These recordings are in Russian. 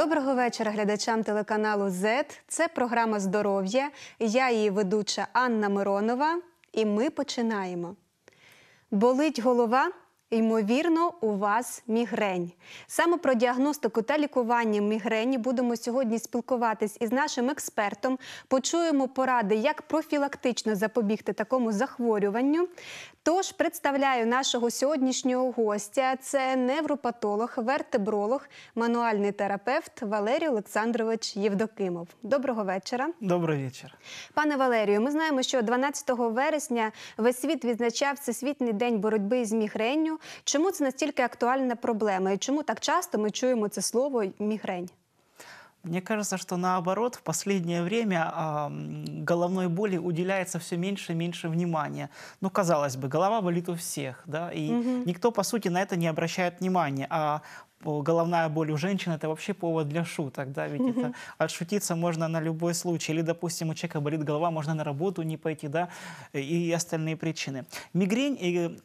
Доброго вечора глядачам телеканалу ЗЕТ. Це програма здоров'я. Я її ведуча Анна Миронова. І ми починаємо. Болить голова. Ймовірно, у вас мігрень. Саме про діагностику та лікування мігрені будемо сьогодні спілкуватись із нашим експертом. Почуємо поради, як профілактично запобігти такому захворюванню. Тож представляю нашого сьогоднішнього гостя: це невропатолог, вертебролог, мануальний терапевт Валерій Олександрович Євдокимов. Доброго вечора. Добрий вечір. Пане Валерію, ми знаємо, що 12 вересня весь світ відзначав всесвітній день боротьби з мігренню. Чому це настільки актуальна проблема? І чому так часто ми чуємо це слово мігрень? Мне кажется, что наоборот, в последнее время э, головной боли уделяется все меньше и меньше внимания. Ну, казалось бы, голова болит у всех, да, и угу. никто, по сути, на это не обращает внимания. А головная боль у женщин это вообще повод для шуток, да, ведь это отшутиться можно на любой случай. Или, допустим, у человека болит голова, можно на работу не пойти, да, и остальные причины. Мигрень и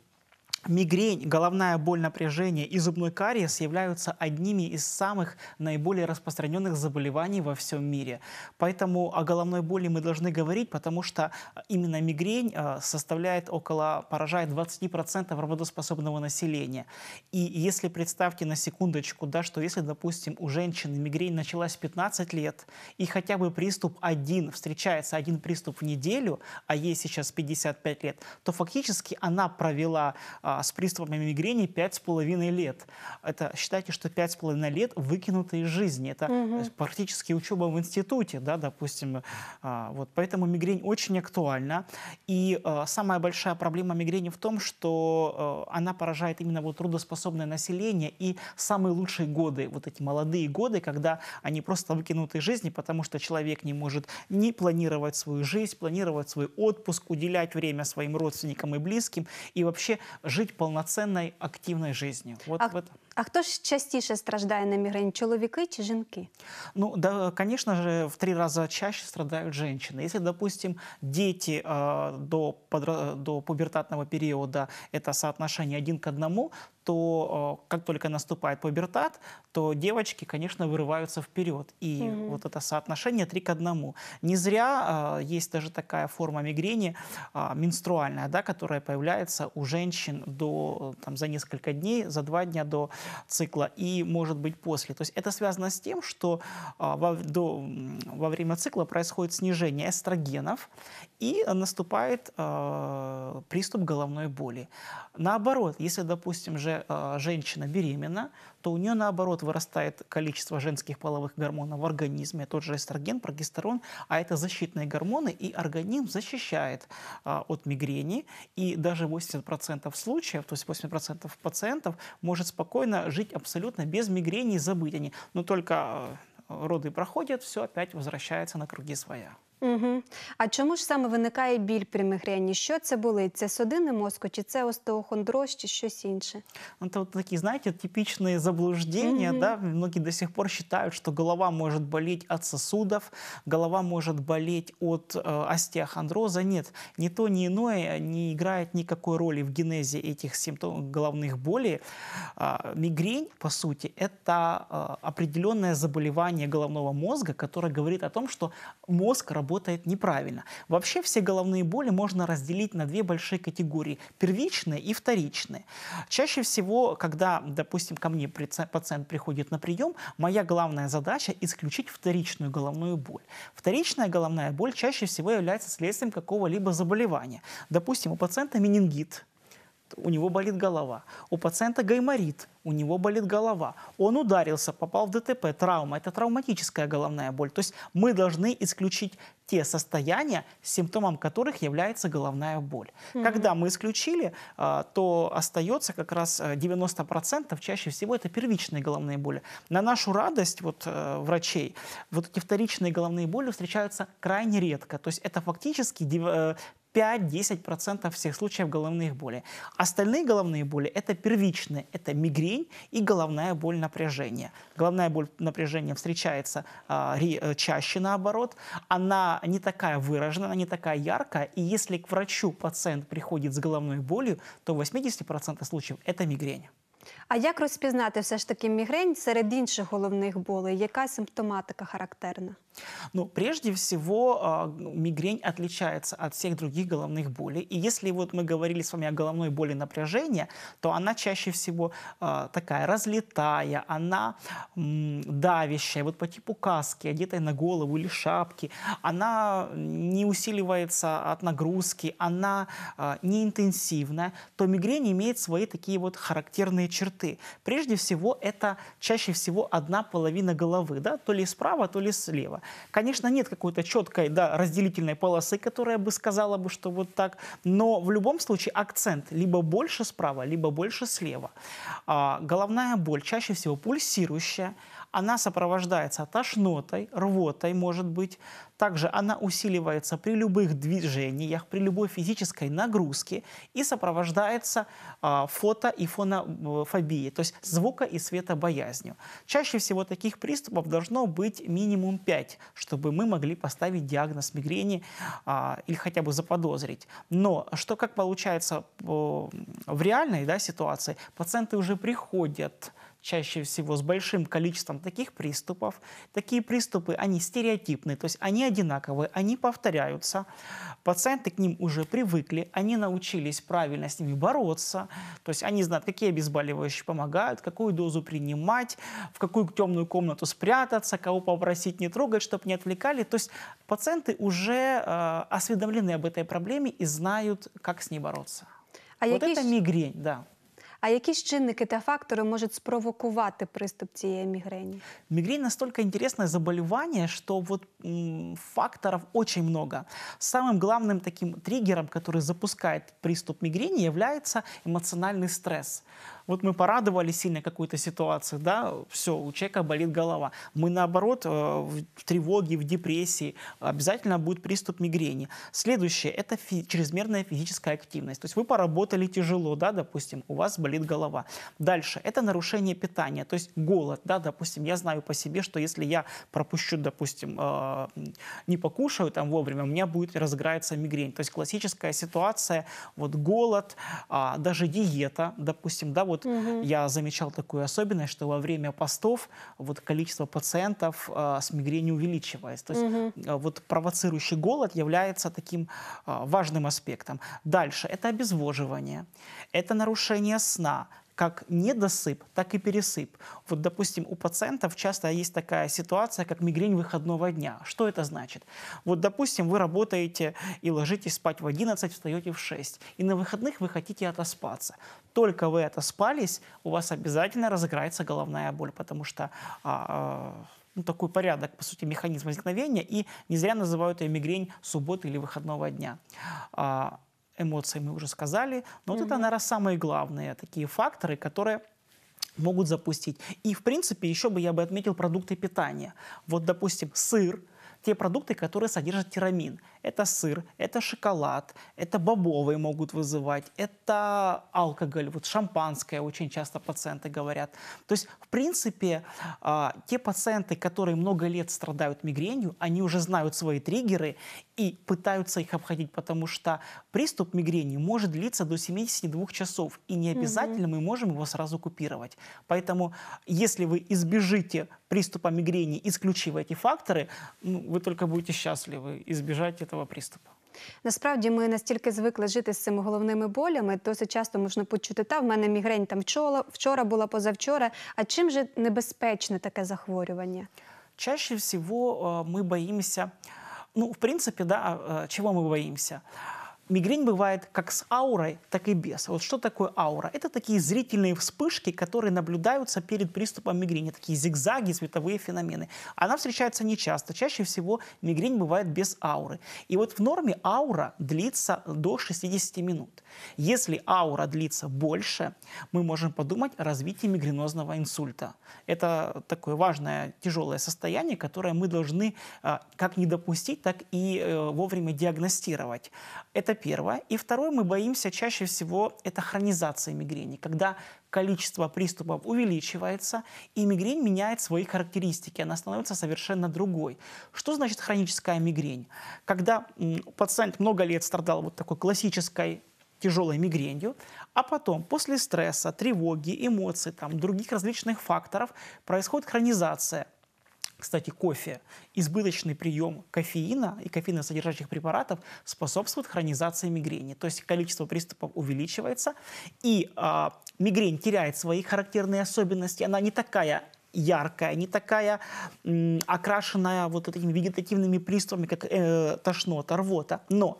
Мигрень, головная боль, напряжение и зубной кариес являются одними из самых наиболее распространенных заболеваний во всем мире. Поэтому о головной боли мы должны говорить, потому что а, именно мигрень а, составляет около, поражает 20% работоспособного населения. И если представьте на секундочку, да, что если, допустим, у женщины мигрень началась в 15 лет, и хотя бы приступ один, встречается один приступ в неделю, а ей сейчас 55 лет, то фактически она провела а, с приступами мигрени 5,5 лет. Это считайте, что 5,5 лет выкинуты из жизни. Это угу. практически учеба в институте, да, допустим. А, вот, поэтому мигрень очень актуальна. И а, самая большая проблема мигрени в том, что а, она поражает именно вот трудоспособное население и самые лучшие годы, вот эти молодые годы, когда они просто выкинуты из жизни, потому что человек не может не планировать свою жизнь, планировать свой отпуск, уделять время своим родственникам и близким, и вообще жить жить полноценной активной жизнью. Вот а в этом. А кто же частіше страждає на мігрень? Чоловіки чи жінки? Ну, да, конечно же, в три раза чаще страдают женщины. Если, допустим, дети э, до, подра... до пубертатного периода это соотношение один к одному, то э, как только наступает пубертат, то девочки, конечно, вырываются вперед. И угу. вот это соотношение три к одному. Не зря э, есть даже такая форма мигрени э, менструальная, да, которая появляется у женщин до, там, за несколько дней, за два дня до цикла и, может быть, после. То есть это связано с тем, что а, во, до, во время цикла происходит снижение эстрогенов и наступает э, приступ головной боли. Наоборот, если, допустим, же, э, женщина беременна, то у нее, наоборот, вырастает количество женских половых гормонов в организме, тот же эстроген, прогестерон, а это защитные гормоны, и организм защищает а, от мигрени, и даже 80% случаев, то есть 80% пациентов может спокойно жить абсолютно без мигрени и забыть они, но только а, роды проходят, все опять возвращается на круги своя. Угу. А чому ж саме виникає біль при мігрені? Що це болить? Це судини мозку, чи це остеохондроз, чи щось інше? Ну, это вот такие, знаете, типичные заблуждения, Мгм. да, многие до сих пор считают, что голова может болеть от сосудов, голова может болеть от э, остеохондроза. Нет, ни то, ни иное не играет никакой роли в генезе этих симптомов головных болей. А, мигрень, по сути, это э, определенное заболевание головного мозга, которое говорит о том, что мозг работает работает неправильно. Вообще все головные боли можно разделить на две большие категории – первичные и вторичные. Чаще всего, когда, допустим, ко мне пациент приходит на прием, моя главная задача – исключить вторичную головную боль. Вторичная головная боль чаще всего является следствием какого-либо заболевания. Допустим, у пациента менингит – у него болит голова. У пациента гайморит, у него болит голова. Он ударился, попал в ДТП, травма. Это травматическая головная боль. То есть мы должны исключить те состояния, симптомом которых является головная боль. Mm-hmm. Когда мы исключили, а, то остается как раз 90% э, чаще всего это первичные головные боли. На нашу радость вот, э, врачей вот эти вторичные головные боли встречаются крайне редко. То есть это фактически э, 5-10% всех случаев головных болей. Остальные головные боли – это первичные, это мигрень и головная боль напряжения. Головная боль напряжения встречается а, э, чаще наоборот, она не такая выражена, она не такая яркая, и если к врачу пациент приходит с головной болью, то в 80% случаев это мигрень. А як розпізнати все ж таки мигрень серед інших головних болей? Яка симптоматика характерна? Ну, прежде всего, а, ну, мигрень отличается от всех других головных болей. И если вот мы говорили с вами о головной боли напряжения, то она чаще всего а, такая разлетая, она давящая, вот по типу каски, одетой на голову или шапки. Она не усиливается от нагрузки, она а, неинтенсивная. То мигрень имеет свои такие вот характерные черты черты. Прежде всего, это чаще всего одна половина головы, да, то ли справа, то ли слева. Конечно, нет какой-то четкой да, разделительной полосы, которая бы сказала бы, что вот так, но в любом случае акцент либо больше справа, либо больше слева. А, головная боль чаще всего пульсирующая, она сопровождается тошнотой, рвотой, может быть. Также она усиливается при любых движениях, при любой физической нагрузке и сопровождается э, фото- и фонофобией, то есть звука- и светобоязнью. Чаще всего таких приступов должно быть минимум 5, чтобы мы могли поставить диагноз мигрени э, или хотя бы заподозрить. Но что как получается э, в реальной да, ситуации, пациенты уже приходят, чаще всего с большим количеством таких приступов. Такие приступы, они стереотипны, то есть они одинаковые, они повторяются. Пациенты к ним уже привыкли, они научились правильно с ними бороться, то есть они знают, какие обезболивающие помогают, какую дозу принимать, в какую темную комнату спрятаться, кого попросить не трогать, чтобы не отвлекали. То есть пациенты уже э, осведомлены об этой проблеме и знают, как с ней бороться. А вот это мигрень, да. А які ж чинники та фактори можуть спровокувати приступ цієї мигрени? Мигрень настолько интересное заболевание, что вот факторов очень много. Самым главным таким триггером, который запускает приступ мигрени, является эмоциональный стресс. вот мы порадовали сильно какую-то ситуацию, да, все, у человека болит голова. Мы наоборот э, в тревоге, в депрессии, обязательно будет приступ мигрени. Следующее – это фи- чрезмерная физическая активность. То есть вы поработали тяжело, да, допустим, у вас болит голова. Дальше – это нарушение питания, то есть голод, да, допустим, я знаю по себе, что если я пропущу, допустим, э, не покушаю там вовремя, у меня будет разграется мигрень. То есть классическая ситуация, вот голод, а, даже диета, допустим, да, вот вот угу. я замечал такую особенность, что во время постов вот количество пациентов э, с мигренью увеличивается. То есть угу. вот провоцирующий голод является таким э, важным аспектом. Дальше это обезвоживание, это нарушение сна, как недосып, так и пересып. Вот, допустим, у пациентов часто есть такая ситуация, как мигрень выходного дня. Что это значит? Вот, допустим, вы работаете и ложитесь спать в 11, встаете в 6, и на выходных вы хотите отоспаться. Только вы отоспались, у вас обязательно разыграется головная боль, потому что... А, а ну, такой порядок, по сути, механизм возникновения, и не зря называют ее мигрень субботы или выходного дня. А, эмоции мы уже сказали, но mm-hmm. вот это, наверное, самые главные такие факторы, которые могут запустить. И, в принципе, еще бы я бы отметил продукты питания. Вот, допустим, сыр – те продукты, которые содержат тирамин. Это сыр, это шоколад, это бобовые могут вызывать, это алкоголь, вот шампанское очень часто пациенты говорят. То есть, в принципе, а, те пациенты, которые много лет страдают мигренью, они уже знают свои триггеры и пытаются их обходить, потому что приступ мигрени может длиться до 72 часов, и не обязательно угу. мы можем его сразу купировать. Поэтому, если вы избежите приступа мигрени, исключив эти факторы, ну, ви тільки будете щасливі і збіжати цього приступу. Насправді ми настільки звикли жити з цими головними болями, досить часто можна почути, та в мене мігрень там вчора, вчора була позавчора. А чим же небезпечне таке захворювання? Чаще всього э, ми боїмося. ну, в принципі, да, чого ми боїмося? Мигрень бывает как с аурой, так и без. А вот что такое аура? Это такие зрительные вспышки, которые наблюдаются перед приступом мигрени. Такие зигзаги, световые феномены. Она встречается нечасто. Чаще всего мигрень бывает без ауры. И вот в норме аура длится до 60 минут. Если аура длится больше, мы можем подумать о развитии мигренозного инсульта. Это такое важное, тяжелое состояние, которое мы должны а, как не допустить, так и э, вовремя диагностировать. Это первое. И второе, мы боимся чаще всего, это хронизация мигрени, когда количество приступов увеличивается, и мигрень меняет свои характеристики, она становится совершенно другой. Что значит хроническая мигрень? Когда пациент много лет страдал вот такой классической тяжелой мигренью, а потом после стресса, тревоги, эмоций, там, других различных факторов происходит хронизация – кстати, кофе. Избыточный прием кофеина и кофеиносодержащих препаратов способствует хронизации мигрени. То есть количество приступов увеличивается, и э, мигрень теряет свои характерные особенности. Она не такая яркая, не такая м, окрашенная вот этими вегетативными приступами, как э, тошнота, рвота. Но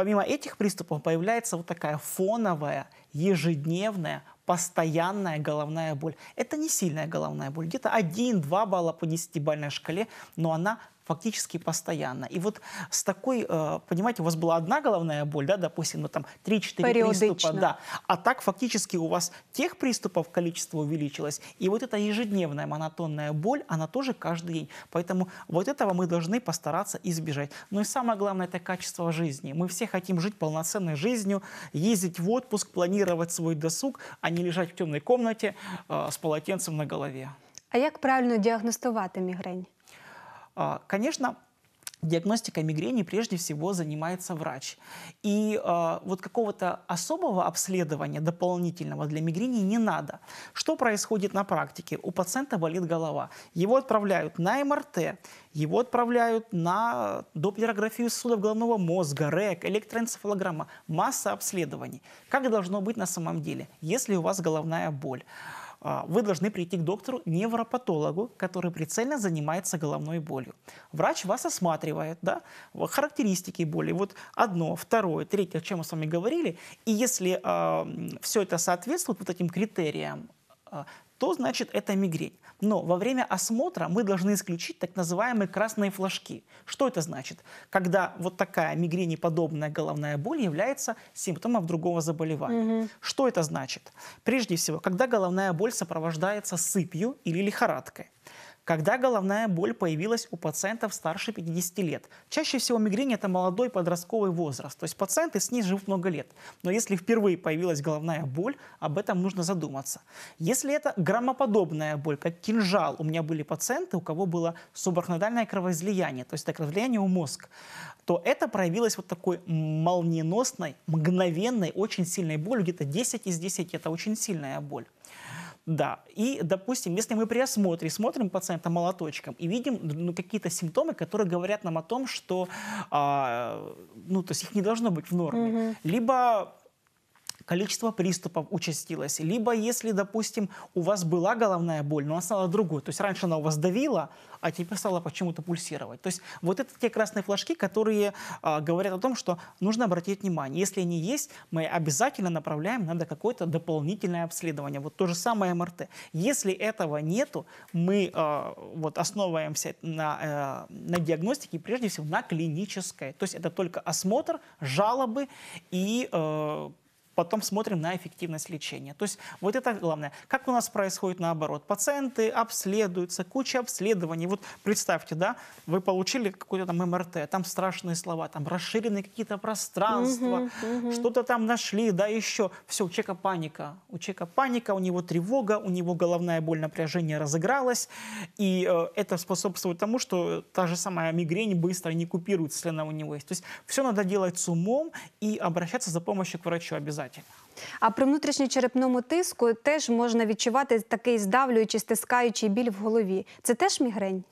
помимо этих приступов появляется вот такая фоновая, ежедневная, постоянная головная боль. Это не сильная головная боль, где-то 1-2 балла по 10-бальной шкале, но она фактически постоянно. И вот с такой, э, понимаете, у вас была одна головная боль, да, допустим, ну там 3-4 приступа, да, а так фактически у вас тех приступов количество увеличилось, и вот эта ежедневная монотонная боль, она тоже каждый день. Поэтому вот этого мы должны постараться избежать. Ну и самое главное, это качество жизни. Мы все хотим жить полноценной жизнью, ездить в отпуск, планировать свой досуг, а не лежать в темной комнате э, с полотенцем на голове. А как правильно диагностировать мигрень? А, конечно, Диагностикой мигрени прежде всего занимается врач. И а, вот какого-то особого обследования дополнительного для мигрени не надо. Что происходит на практике? У пациента болит голова. Его отправляют на МРТ, его отправляют на доплерографию сосудов головного мозга, РЭК, электроэнцефалограмма. Масса обследований. Как должно быть на самом деле, если у вас головная боль? А, вы должны прийти к доктору, невропатологу, который прицельно занимается головной болью. Врач вас осматривает, да, характеристики боли, вот одно, второе, третье, о чем мы с вами говорили, и если э, а, все это соответствует вот этим критериям, а, что значит эта мигрень. Но во время осмотра мы должны исключить так называемые красные флажки. Что это значит? Когда вот такая мигрень мигренеподобная головная боль является симптомом другого заболевания. Угу. Что это значит? Прежде всего, когда головная боль сопровождается сыпью или лихорадкой когда головная боль появилась у пациентов старше 50 лет. Чаще всего мигрень – это молодой подростковый возраст, то есть пациенты с ней живут много лет. Но если впервые появилась головная боль, об этом нужно задуматься. Если это граммоподобная боль, как кинжал, у меня были пациенты, у кого было субарахноидальное кровоизлияние, то есть это кровоизлияние у мозг, то это проявилось вот такой молниеносной, мгновенной, очень сильной болью, где-то 10 из 10 – это очень сильная боль. Да. И, допустим, если мы при осмотре смотрим пациента молоточком и видим ну, какие-то симптомы, которые говорят нам о том, что а, ну, то есть их не должно быть в норме. Угу. Либо количество приступов участилось. Либо если, допустим, у вас была головная боль, но она стала другой. То есть раньше она у вас давила, а теперь стала почему-то пульсировать. То есть вот это те красные флажки, которые а, говорят о том, что нужно обратить внимание. Если они есть, мы обязательно направляем надо какое-то дополнительное обследование. Вот то же самое МРТ. Если этого нету, мы а, вот основываемся на, а, на диагностике, прежде всего на клинической. То есть это только осмотр, жалобы и э, потом смотрим на эффективность лечения. То есть вот это главное. Как у нас происходит наоборот? Пациенты обследуются, куча обследований. Вот представьте, да, вы получили какой-то там МРТ, там страшные слова, там расширенные какие-то пространства, угу, угу. что-то там нашли, да, еще. Все, у человека паника. У человека паника, у него тревога, у него головная боль, напряжение разыгралось. И э, это способствует тому, что та же самая мигрень быстро не купируется, если она у него есть. То есть все надо делать с умом и обращаться за помощью к врачу обязательно. результаті. А при внутрішньочерепному тиску теж можна відчувати такий здавлюючий, стискаючий біль в голові. Це теж мігрень?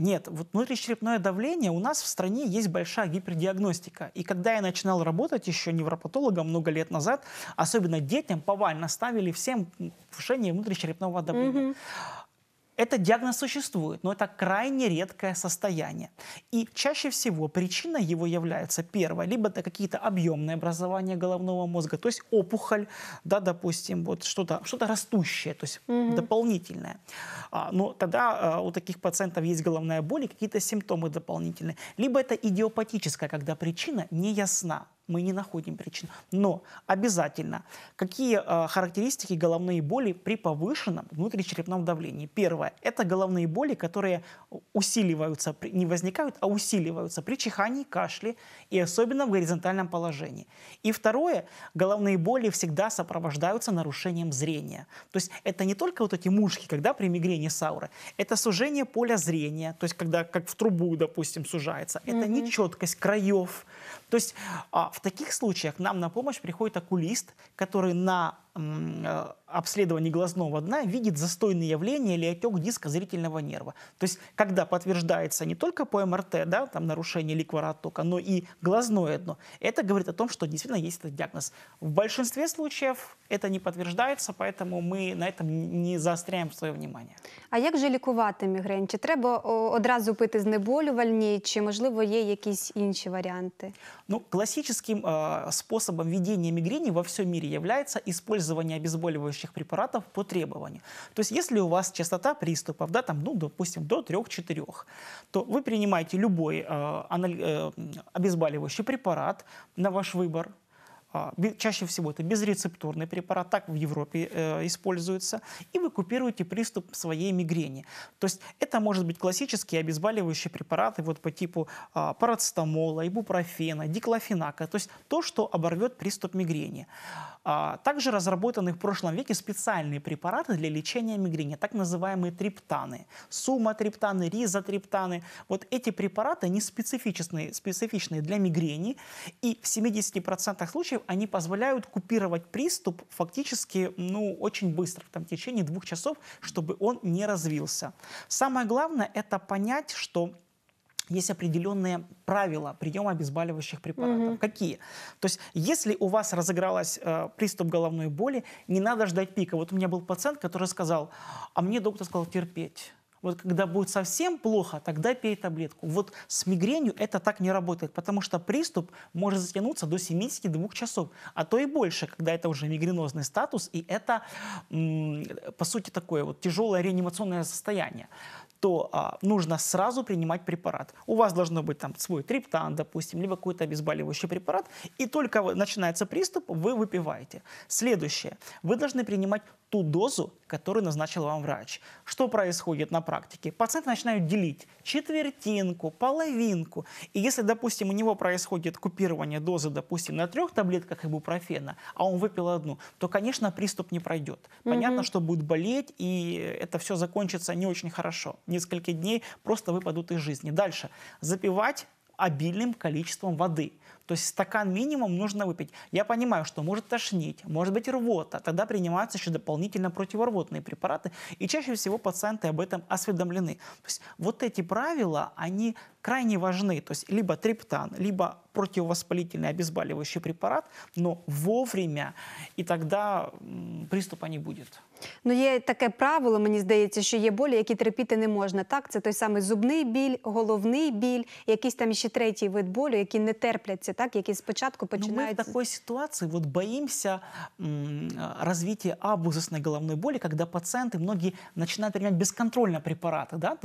Нет, вот внутричерепное давление у нас в стране есть большая гипердиагностика. И когда я начинал работать еще невропатологом много лет назад, особенно детям повально ставили всем повышение внутричерепного давления. Угу. Этот диагноз существует, но это крайне редкое состояние. И чаще всего причина его является первое, либо это какие-то объемные образования головного мозга, то есть опухоль, да, допустим, вот что-то что растущее, то есть угу. дополнительное. А, но тогда а, у таких пациентов есть головная боль и какие-то симптомы дополнительные. Либо это идиопатическое, когда причина не ясна мы не находим причин. Но обязательно, какие э, характеристики головные боли при повышенном внутричерепном давлении? Первое – это головные боли, которые усиливаются, не возникают, а усиливаются при чихании, кашле и особенно в горизонтальном положении. И второе – головные боли всегда сопровождаются нарушением зрения. То есть это не только вот эти мушки, когда при мигрени сауры, это сужение поля зрения, то есть когда как в трубу, допустим, сужается, это mm-hmm. нечеткость краев, то есть а, в таких случаях нам на помощь приходит окулист, который на Э, обследовании глазного дна видит застойные явления или отек диска зрительного нерва. То есть, когда подтверждается не только по МРТ, да, там нарушение ликвора оттока, но и глазное дно, это говорит о том, что действительно есть этот диагноз. В большинстве случаев это не подтверждается, поэтому мы на этом не заостряем свое внимание. А как же лікувати мигрень? Чи треба одразу пити знеболювальні, чи можливо є якісь інші варіанти? Ну, классическим э, а, способом ведення мигрени во всьому світі является использование использования обезболивающих препаратов по требованию. То есть если у вас частота приступов, да, там, ну, допустим, до 3-4, то вы принимаете любой э, анал... э, обезболивающий препарат на ваш выбор, а, чаще всего это безрецептурный препарат, так в Европе э, используется, и вы купируете приступ своей мигрени. То есть это может быть классические обезболивающие препараты вот по типу э, парацетамола, ибупрофена, диклофенака, то есть то, что оборвет приступ мигрени. А, также разработаны в прошлом веке специальные препараты для лечения мигрени, так называемые триптаны, суматриптаны, ризотриптаны. Вот эти препараты они специфичные, специфичные для мигрени, и в 70% случаев случаев они позволяют купировать приступ фактически ну, очень быстро, там, в течение двух часов, чтобы он не развился. Самое главное – это понять, что есть определенные правила приема обезболивающих препаратов. Угу. Какие? То есть, если у вас разыгралась э, приступ головной боли, не надо ждать пика. Вот у меня был пациент, который сказал, а мне доктор сказал терпеть. Вот когда будет совсем плохо, тогда пей таблетку. Вот с мигренью это так не работает, потому что приступ может затянуться до 72 часов, а то и больше, когда это уже мигренозный статус, и это, по сути, такое вот тяжелое реанимационное состояние то а, нужно сразу принимать препарат. У вас должно быть там свой триптан, допустим, либо какой-то обезболивающий препарат, и только начинается приступ, вы выпиваете. Следующее. Вы должны принимать ту дозу, которую назначил вам врач. Что происходит на практике? Пациенты начинают делить четвертинку, половинку. И если, допустим, у него происходит купирование дозы, допустим, на трех таблетках ибупрофена, а он выпил одну, то, конечно, приступ не пройдет. Понятно, mm-hmm. что будет болеть, и это все закончится не очень хорошо. Несколько дней просто выпадут из жизни. Дальше. Запивать обильным количеством воды. То есть стакан минимум нужно выпить. Я понимаю, что может тошнить, может быть рвота. Тогда принимаются еще дополнительно противорвотные препараты. И чаще всего пациенты об этом осведомлены. То есть вот эти правила, они крайне важны. То есть либо триптан, либо противовоспалительный обезболивающий препарат, но вовремя, и тогда приступа не будет. Ну, є таке правило, мені здається, що є болі, які терпіти не можна. Так, це той самий зубний біль, головний біль, якийсь там ще третій вид болю, які не терпляться так, які спочатку ну, починають... Ну, мы в такой ситуации вот боимся а, развития абузусной головной боли, когда пациенты, многие начинают принимать бесконтрольно препараты, да,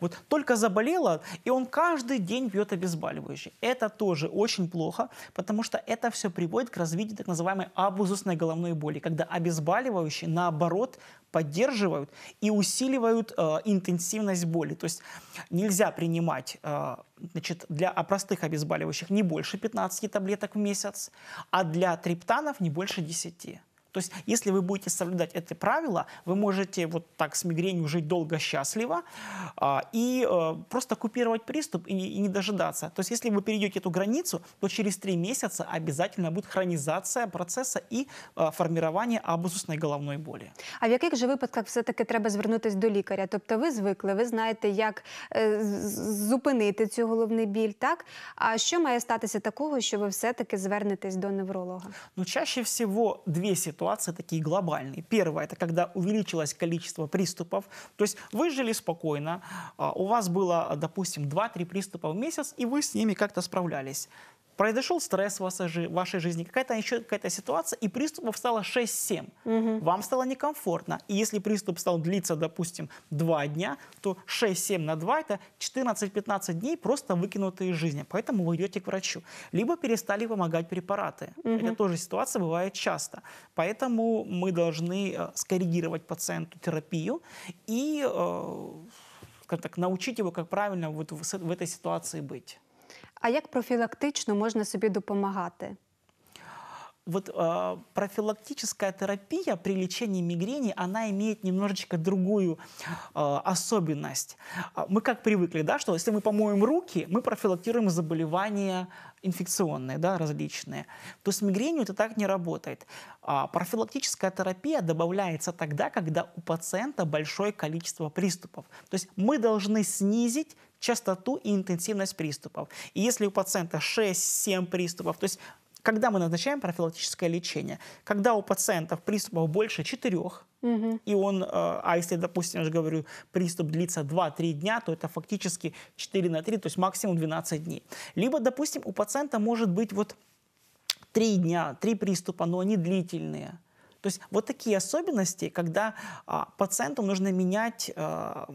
вот только заболела, и он каждый день пьет обезболивающие. Это тоже очень плохо, потому что это все приводит к развитию так называемой абузусной головной боли, когда обезболивающие, наоборот, поддерживают и усиливают э, интенсивность боли. То есть нельзя принимать э, значит, для а простых обезболивающих не больше 15 таблеток в месяц, а для триптанов не больше 10. То есть, если вы будете соблюдать это правило, вы можете вот так с мигренью жить долго, счастливо и э, просто купировать приступ и не дожидаться. То есть, если вы перейдете эту границу, то через три месяца обязательно будет хронізація процесу і э, формування абузусної головної болі. А в яких же випадках все-таки треба звернутися до лікаря? Тобто, ви звикли, ви знаєте, як е, зупинити цю головний біль, так? А що має статися такого, що ви все-таки звернетесь до невролога? Ну, чаще всього дві ситуації. ситуации такие глобальные. Первое, это когда увеличилось количество приступов, то есть вы жили спокойно, а, у вас было, допустим, 2-3 приступа в месяц, и вы с ними как-то справлялись. Произошел стресс в вашей, жизни, какая-то еще какая-то ситуация, и приступов стало 6-7. Угу. Вам стало некомфортно. И если приступ стал длиться, допустим, 2 дня, то 6-7 на 2 – это 14-15 дней просто выкинутые из жизни. Поэтому вы идете к врачу. Либо перестали помогать препараты. Угу. Это тоже ситуация бывает часто. Поэтому мы должны э, скоррегировать пациенту терапию и э, скажем так, научить его, как правильно вот в, в этой ситуации быть. А як профілактично можна собі допомагати? вот э, профилактическая терапия при лечении мигрени, она имеет немножечко другую э, особенность. А, мы как привыкли, да, что если мы помоем руки, мы профилактируем заболевания инфекционные, да, различные. То с мигренью это так не работает. А профилактическая терапия добавляется тогда, когда у пациента большое количество приступов. То есть мы должны снизить частоту и интенсивность приступов. И если у пациента 6-7 приступов, то есть когда мы назначаем профилактическое лечение, когда у пациентов приступов больше четырех, угу. и он, э, а если, допустим, я же говорю, приступ длится 2-3 дня, то это фактически 4 на 3, то есть максимум 12 дней. Либо, допустим, у пациента может быть вот 3 дня, 3 приступа, но они длительные то есть вот такие особенности, когда а, пациенту нужно менять а,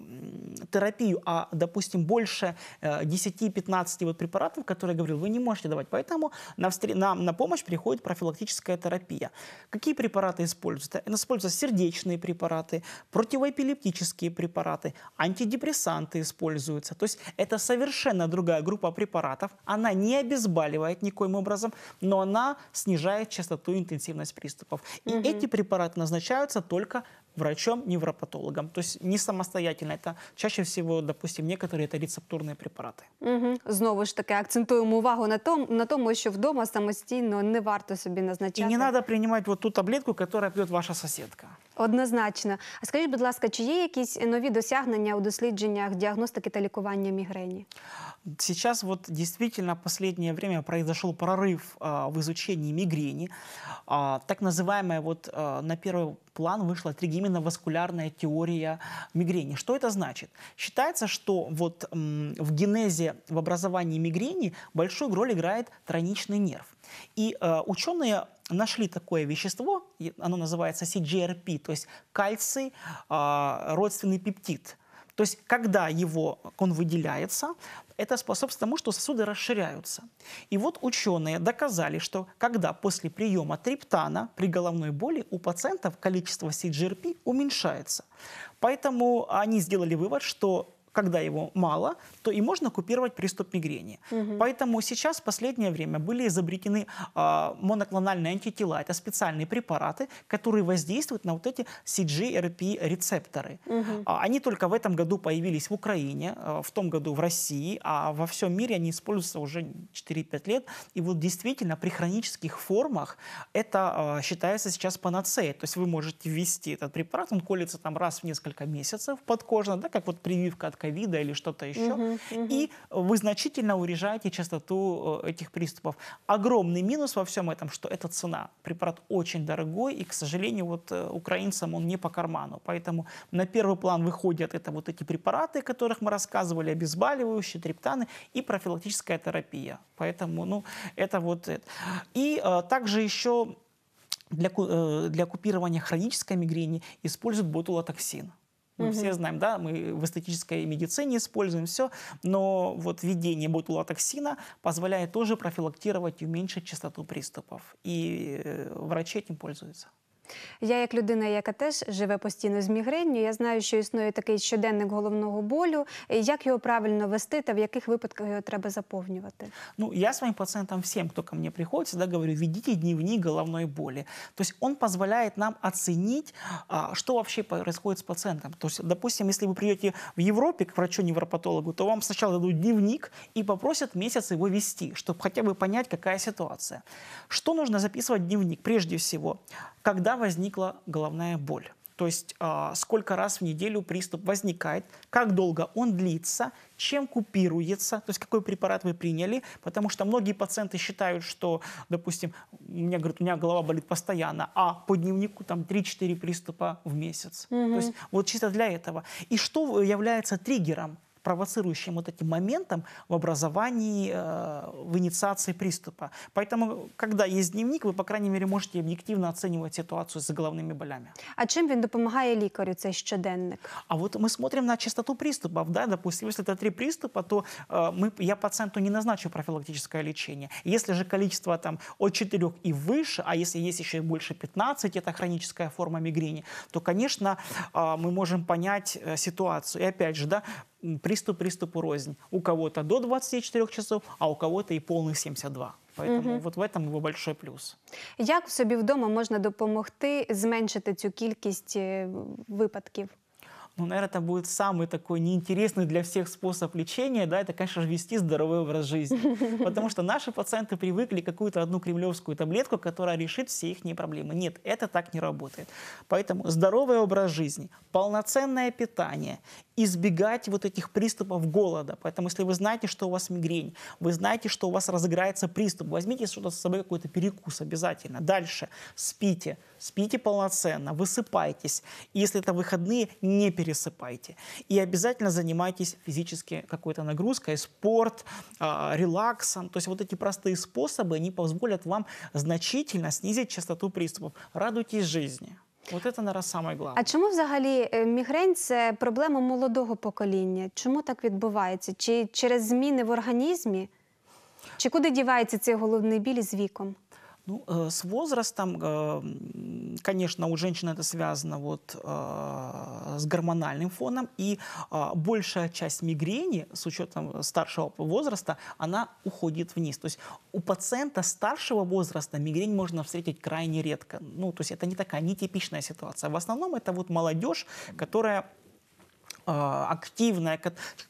терапию, а, допустим, больше э, а, 10-15 вот препаратов, которые я говорил, вы не можете давать. Поэтому на, встр... на, на помощь приходит профилактическая терапия. Какие препараты используются? Используются сердечные препараты, противоэпилептические препараты, антидепрессанты используются. То есть это совершенно другая группа препаратов. Она не обезболивает никоим образом, но она снижает частоту и интенсивность приступов. И угу. Эти препараты назначаются только врачом-невропатологом. То есть не самостоятельно. Это чаще всего, допустим, некоторые это рецептурные препараты. Угу. Знову ж таки, акцентуем увагу на том, на тому, що вдома самостійно не варто себе назначать. И не надо принимать вот ту таблетку, яку пьет ваша соседка. Однозначно. А скажіть, будь ласка, чи є якісь нові досягнення у досліджениях діагностики та лікування мигрени? Сейчас вот действительно в последнее время произошел прорыв а, в изучении мигрени. А, так называемая вот а, на первый план вышла тригеминоваскулярная теория мигрени. Что это значит? Считается, что вот м, в генезе, в образовании мигрени большую роль играет троничный нерв. И э, ученые нашли такое вещество, оно называется CGRP, то есть кальций, а, родственный пептид. То есть, когда его, он выделяется, это способствует тому, что сосуды расширяются. И вот ученые доказали, что когда после приема триптана при головной боли у пациентов количество CGRP уменьшается. Поэтому они сделали вывод, что когда его мало, то и можно купировать приступ мигрени. Угу. Поэтому сейчас в последнее время были изобретены э, моноклональные антитела. Это специальные препараты, которые воздействуют на вот эти CGRP-рецепторы. Угу. А, они только в этом году появились в Украине, а, в том году в России, а во всем мире они используются уже 4-5 лет. И вот действительно при хронических формах это э, считается сейчас панацеей. То есть вы можете ввести этот препарат, он колется там раз в несколько месяцев подкожно, да, как вот прививка от ковида или что-то еще. Угу, угу. И вы значительно урежаете частоту э, этих приступов. Огромный минус во всем этом, что это цена. Препарат очень дорогой, и, к сожалению, вот э, украинцам он не по карману. Поэтому на первый план выходят это вот эти препараты, о которых мы рассказывали, обезболивающие, триптаны и профилактическая терапия. Поэтому, ну, это вот... Это. И а, также еще для, для купирования хронической мигрени используют ботулотоксин. Мы угу. все знаем, да, мы в эстетической медицине используем все, но вот введение ботулотоксина позволяет тоже профилактировать и уменьшить частоту приступов. И э, врачи этим пользуются. Я, як людина, яка теж живе постійно з мігренню, я знаю, що існує такий щоденник головного болю. Як його правильно вести та в яких випадках його треба заповнювати? Ну, я своїм пацієнтам, всім, хто ко мені приходить, всегда говорю, ведіть дневник головної болі. Тобто він дозволяє нам оцінити, що а, вообще происходит с пациентом. То есть, допустим, если вы придете в Европе к врачу-невропатологу, то вам сначала дадут дневник и попросят месяц его вести, чтобы хотя бы понять, какая ситуация. Что нужно записывать в дневник? Прежде всего, когда возникла головная боль. То есть э, сколько раз в неделю приступ возникает, как долго он длится, чем купируется, то есть какой препарат вы приняли, потому что многие пациенты считают, что, допустим, у меня, говорят, у меня голова болит постоянно, а по дневнику там 3-4 приступа в месяц. Угу. То есть вот чисто для этого. И что является триггером? провоцирующим вот этим моментом в образовании, э, в инициации приступа. Поэтому, когда есть дневник, вы, по крайней мере, можете объективно оценивать ситуацию с головными болями. А чем он помогает лікарю, цей щоденник? А вот мы смотрим на частоту приступов, да, допустим, если это три приступа, то э, мы, я пациенту не назначу профилактическое лечение. Если же количество там от 4 и выше, а если есть еще и больше 15, это хроническая форма мигрени, то, конечно, э, мы можем понять ситуацию. И опять же, да, приступ приступу рознь. У кого-то до 24 часов, а у кого-то і повних 72. Поэтому угу. вот в этом его большой плюс. Як собі вдома можна допомогти зменшити эту кількість випадків? ну, наверное, это будет самый такой неинтересный для всех способ лечения, да, это, конечно же, вести здоровый образ жизни. Потому что наши пациенты привыкли какую-то одну кремлевскую таблетку, которая решит все их проблемы. Нет, это так не работает. Поэтому здоровый образ жизни, полноценное питание избегать вот этих приступов голода. Поэтому, если вы знаете, что у вас мигрень, вы знаете, что у вас разыграется приступ, возьмите что-то с собой, какой-то перекус обязательно. Дальше спите, спите полноценно, высыпайтесь. И если это выходные, не пересыпайте. И обязательно занимайтесь физически какой-то нагрузкой, спорт, э, релаксом. То есть вот эти простые способы, они позволят вам значительно снизить частоту приступов. Радуйтесь жизни. От це, наразі, саме А чому взагалі е, мігрень це проблема молодого покоління? Чому так відбувається? Чи через зміни в організмі? Чи куди дівається цей головний біль з віком? Ну, э, с возрастом, э, конечно, у женщин это связано вот э, с гормональным фоном, и а, большая часть мигрени с учетом старшего возраста, она уходит вниз. То есть у пациента старшего возраста мигрень можно встретить крайне редко. Ну, то есть это не такая нетипичная ситуация. В основном это вот молодежь, которая а, активная.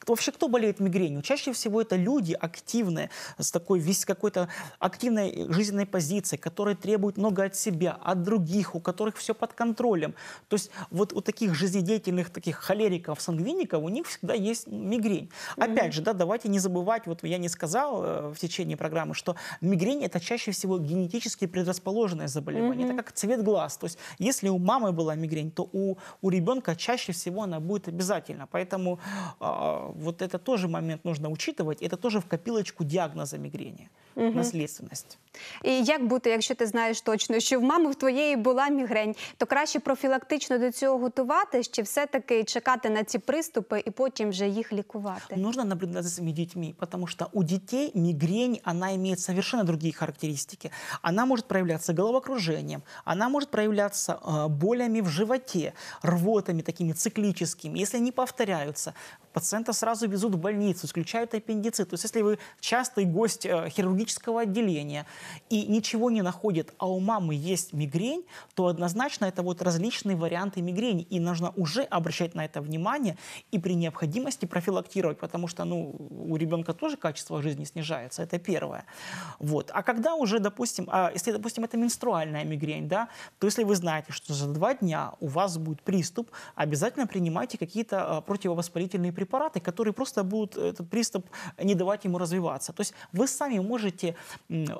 Вообще, кто болеет мигренью? Чаще всего это люди активные, с такой весь какой-то активной э, жизненной позицией, которые требуют много от себя, от других, у которых все под контролем. То есть вот у таких жизнедеятельных, таких холериков, сангвиников, у них всегда есть мигрень. Mm-hmm. Опять же, да, давайте не забывать, вот я не сказал э, в течение программы, что мигрень это чаще всего генетически предрасположенное заболевание. Mm-hmm. Это как цвет глаз. То есть если у мамы была мигрень, то у, у ребенка чаще всего она будет обязательно обязательно. Поэтому э, вот это тоже момент нужно учитывать. Это тоже в копилочку диагноза мигрени угу. наслідственність. І як бути, якщо ти знаєш точно, що в мами в твоєї була мігрень, то краще профілактично до цього готувати, чи все-таки чекати на ці приступи і потім вже їх лікувати? Нужно наблюдати за своїми дітьми, тому що у дітей мігрень, вона має совершенно другие характеристики. Она может проявляться головокружением, она может проявляться э, болями в животе, рвотами такими циклическими, если они повторяются пациента сразу везут в больницу, исключают аппендицит. То есть если вы частый гость э, хирургического отделения и ничего не находит, а у мамы есть мигрень, то однозначно это вот различные варианты мигрени. И нужно уже обращать на это внимание и при необходимости профилактировать, потому что ну, у ребенка тоже качество жизни снижается. Это первое. Вот. А когда уже, допустим, а если, допустим, это менструальная мигрень, да, то если вы знаете, что за два дня у вас будет приступ, обязательно принимайте какие-то э, противовоспалительные препараты препараты, которые просто будут э, этот приступ не давать ему развиваться. То есть вы сами можете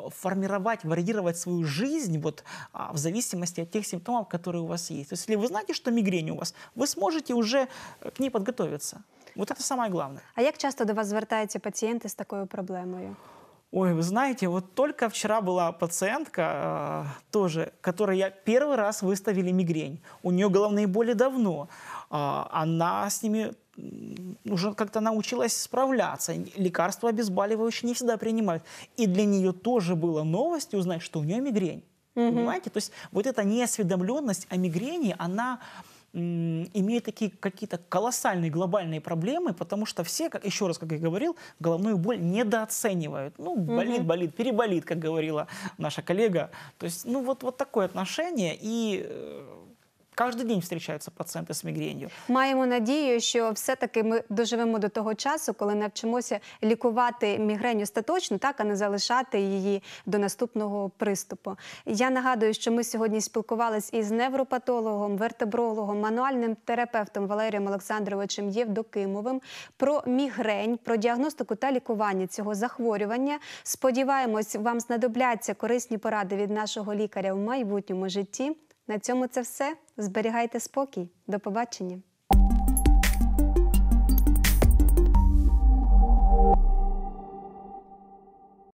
формировать, варьировать свою жизнь вот, а, в зависимости от тех симптомов, которые у вас есть. То есть если вы знаете, что мигрень у вас, вы сможете уже э, к ней подготовиться. Вот это самое главное. А як часто до вас звертаються пациенты с такой проблемой? Ой, вы знаете, вот только вчера была пациентка э, тоже, которой я первый раз выставили мигрень. У нее головные боли давно. Э, она с ними уже как-то научилась справляться. Лекарства обезболивающие не всегда принимают. И для нее тоже было новостью узнать, что у нее мигрень. Угу. Понимаете? То есть вот эта неосведомленность о мигрени, она имеет такие какие-то колоссальные глобальные проблемы, потому что все, как еще раз, как я говорил, головную боль недооценивают. Ну, болит, угу. болит, переболит, как говорила наша коллега. То есть, ну, вот, вот такое отношение. И э, Кожен день зустрічаються пацієнти з мігренью. Маємо надію, що все-таки ми доживемо до того часу, коли навчимося лікувати мігрень остаточно, так а не залишати її до наступного приступу. Я нагадую, що ми сьогодні спілкувалися із невропатологом, вертебрологом, мануальним терапевтом Валерієм Олександровичем Євдокимовим про мігрень, про діагностику та лікування цього захворювання. Сподіваємось, вам знадобляться корисні поради від нашого лікаря в майбутньому житті. На цьому це все. Зберігайте спокій. До побачення!